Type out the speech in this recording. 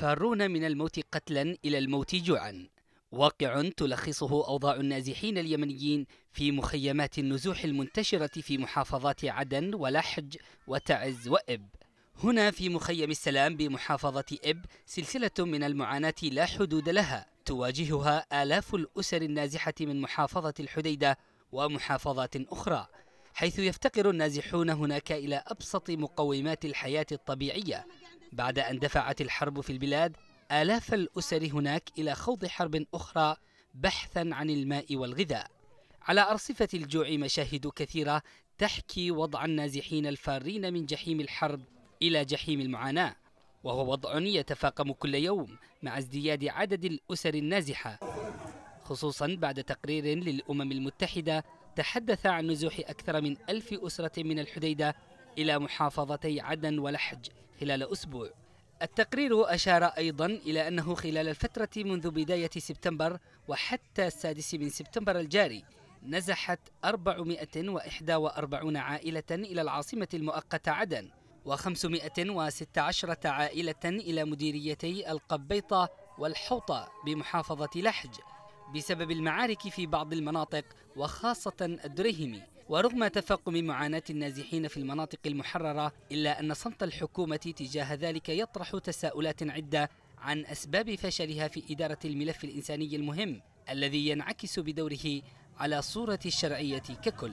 فارون من الموت قتلا إلى الموت جوعا واقع تلخصه أوضاع النازحين اليمنيين في مخيمات النزوح المنتشرة في محافظات عدن ولحج وتعز وإب هنا في مخيم السلام بمحافظة إب سلسلة من المعاناة لا حدود لها تواجهها آلاف الأسر النازحة من محافظة الحديدة ومحافظات أخرى حيث يفتقر النازحون هناك إلى أبسط مقومات الحياة الطبيعية بعد أن دفعت الحرب في البلاد آلاف الأسر هناك إلى خوض حرب أخرى بحثا عن الماء والغذاء على أرصفة الجوع مشاهد كثيرة تحكي وضع النازحين الفارين من جحيم الحرب إلى جحيم المعاناة وهو وضع يتفاقم كل يوم مع ازدياد عدد الأسر النازحة خصوصا بعد تقرير للأمم المتحدة تحدث عن نزوح أكثر من ألف أسرة من الحديدة إلى محافظتي عدن ولحج خلال أسبوع التقرير أشار أيضا إلى أنه خلال الفترة منذ بداية سبتمبر وحتى السادس من سبتمبر الجاري نزحت 441 عائلة إلى العاصمة المؤقتة عدن و516 عائلة إلى مديريتي القبيطة والحوطة بمحافظة لحج بسبب المعارك في بعض المناطق وخاصة الدريهمي ورغم تفاقم معاناة النازحين في المناطق المحررة إلا أن صمت الحكومة تجاه ذلك يطرح تساؤلات عدة عن أسباب فشلها في إدارة الملف الإنساني المهم الذي ينعكس بدوره على صورة الشرعية ككل